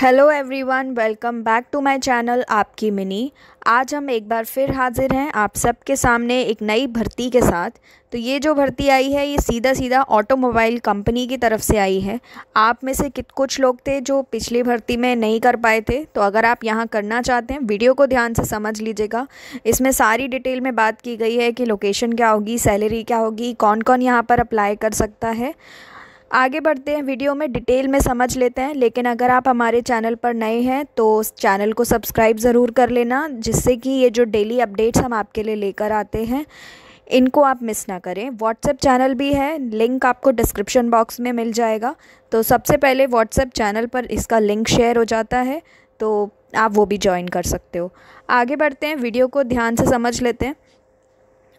hello everyone welcome back to my channel आपकी मिनी आज हम एक बार फिर हाजिर हैं आप सबके सामने एक नई भर्ती के साथ तो ये जो भर्ती आई है ये सीधा सीधा ऑटोमोबाइल कंपनी की तरफ से आई है आप में से कित कुछ लोग थे जो पिछली भर्ती में नहीं कर पाए थे तो अगर आप यहाँ करना चाहते हैं वीडियो को ध्यान से समझ लीजिएगा इसमें सारी डिटेल में बात की गई है कि लोकेशन क्या होगी सैलरी क्या होगी कौन कौन यहाँ पर अप्लाई कर सकता है आगे बढ़ते हैं वीडियो में डिटेल में समझ लेते हैं लेकिन अगर आप हमारे चैनल पर नए हैं तो चैनल को सब्सक्राइब ज़रूर कर लेना जिससे कि ये जो डेली अपडेट्स हम आपके लिए लेकर आते हैं इनको आप मिस ना करें व्हाट्सएप चैनल भी है लिंक आपको डिस्क्रिप्शन बॉक्स में मिल जाएगा तो सबसे पहले व्हाट्सएप चैनल पर इसका लिंक शेयर हो जाता है तो आप वो भी ज्वाइन कर सकते हो आगे बढ़ते हैं वीडियो को ध्यान से समझ लेते हैं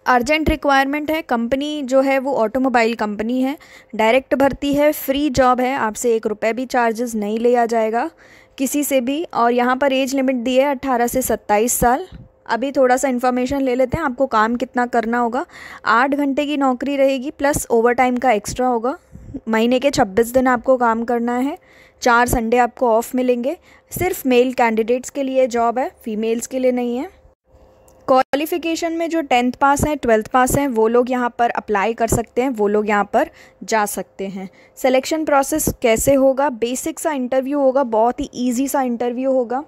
अर्जेंट रिक्वायरमेंट है कंपनी जो है वो ऑटोमोबाइल कंपनी है डायरेक्ट भर्ती है फ्री जॉब है आपसे एक रुपये भी चार्जेस नहीं लिया जाएगा किसी से भी और यहाँ पर एज लिमिट दी है अट्ठारह से सत्ताईस साल अभी थोड़ा सा इन्फॉर्मेशन ले लेते हैं आपको काम कितना करना होगा आठ घंटे की नौकरी रहेगी प्लस ओवर टाइम का एक्स्ट्रा होगा महीने के छब्बीस दिन आपको काम करना है चार संडे आपको ऑफ़ मिलेंगे सिर्फ मेल कैंडिडेट्स के लिए जॉब है फीमेल्स के लिए नहीं है क्वालिफ़िकेशन में जो टेंथ पास हैं ट्वेल्थ पास हैं वो लोग यहाँ पर अप्लाई कर सकते हैं वो लोग यहाँ पर जा सकते हैं सिलेक्शन प्रोसेस कैसे होगा बेसिक सा इंटरव्यू होगा बहुत ही ईजी सा इंटरव्यू होगा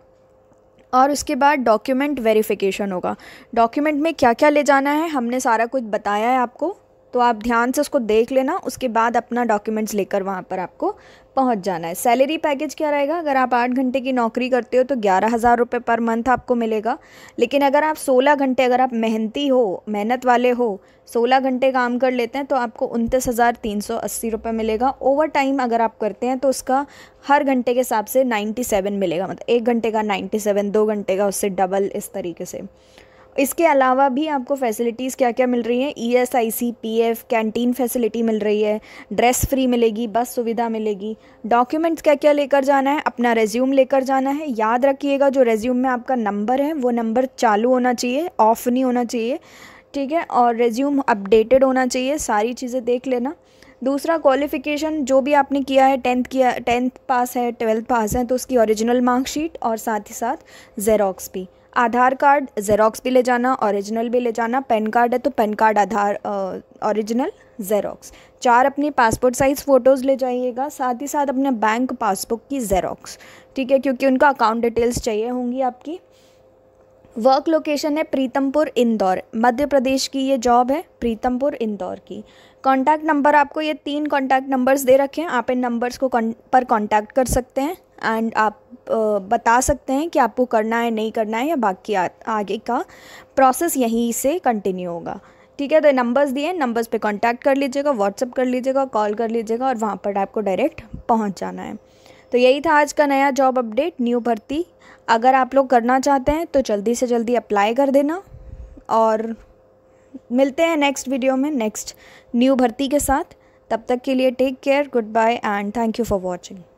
और उसके बाद डॉक्यूमेंट वेरिफिकेशन होगा डॉक्यूमेंट में क्या क्या ले जाना है हमने सारा कुछ बताया है आपको तो आप ध्यान से उसको देख लेना उसके बाद अपना डॉक्यूमेंट्स लेकर वहाँ पर आपको पहुँच जाना है सैलरी पैकेज क्या रहेगा अगर आप आठ घंटे की नौकरी करते हो तो ग्यारह हज़ार रुपये पर मंथ आपको मिलेगा लेकिन अगर आप सोलह घंटे अगर आप मेहनती हो मेहनत वाले हो सोलह घंटे काम कर लेते हैं तो आपको उनतीस हज़ार तीन सौ अस्सी रुपये मिलेगा ओवर टाइम अगर आप करते हैं तो उसका हर घंटे के हिसाब से नाइन्टी सेवन मिलेगा मतलब एक घंटे का नाइन्टी सेवन दो घंटे का उससे डबल इस तरीके से इसके अलावा भी आपको फैसिलिटीज़ क्या क्या मिल रही हैं E S I C P F canteen facility मिल रही है ड्रेस फ्री मिलेगी बस सुविधा मिलेगी डॉक्यूमेंट्स क्या क्या लेकर जाना है अपना रेज्यूम लेकर जाना है याद रखिएगा जो रेज्यूम में आपका नंबर है वो नंबर चालू होना चाहिए ऑफ नहीं होना चाहिए ठीक है और रेज्यूम अपडेटेड होना चाहिए सारी चीज़ें देख लेना दूसरा क्वालिफ़िकेशन जो भी आपने किया है टेंथ किया टेंथ पास है ट्वेल्थ पास है तो उसकी ओरिजिनल मार्कशीट और साथ ही साथ जेरोक्स भी आधार कार्ड जेरोक्स भी ले जाना ओरिजिनल भी ले जाना पेन कार्ड है तो PAN card Aadhaar original xerox चार अपनी पासपोर्ट साइज़ फ़ोटोज़ ले जाइएगा साथ ही साथ अपने बैंक पासबुक की जेरोक्स ठीक है क्योंकि उनका अकाउंट डिटेल्स चाहिए होंगी आपकी वर्क लोकेशन है प्रीतमपुर इंदौर मध्य प्रदेश की ये जॉब है प्रीतमपुर इंदौर की कॉन्टैक्ट नंबर आपको ये तीन कॉन्टैक्ट नंबर्स दे रखे हैं आप इन नंबर्स को पर कॉन्टैक्ट कर सकते हैं एंड आप बता सकते हैं कि आपको करना है नहीं करना है या बाकी आ, आगे का प्रोसेस यहीं से कंटिन्यू होगा ठीक है तो नंबर्स दिए नंबर्स पे कांटेक्ट कर लीजिएगा व्हाट्सअप कर लीजिएगा कॉल कर लीजिएगा और वहाँ पर आपको डायरेक्ट पहुँच जाना है तो यही था आज का नया जॉब अपडेट न्यू भर्ती अगर आप लोग करना चाहते हैं तो जल्दी से जल्दी अप्लाई कर देना और मिलते हैं नेक्स्ट वीडियो में नेक्स्ट न्यू भर्ती के साथ तब तक के लिए take care goodbye and thank you for watching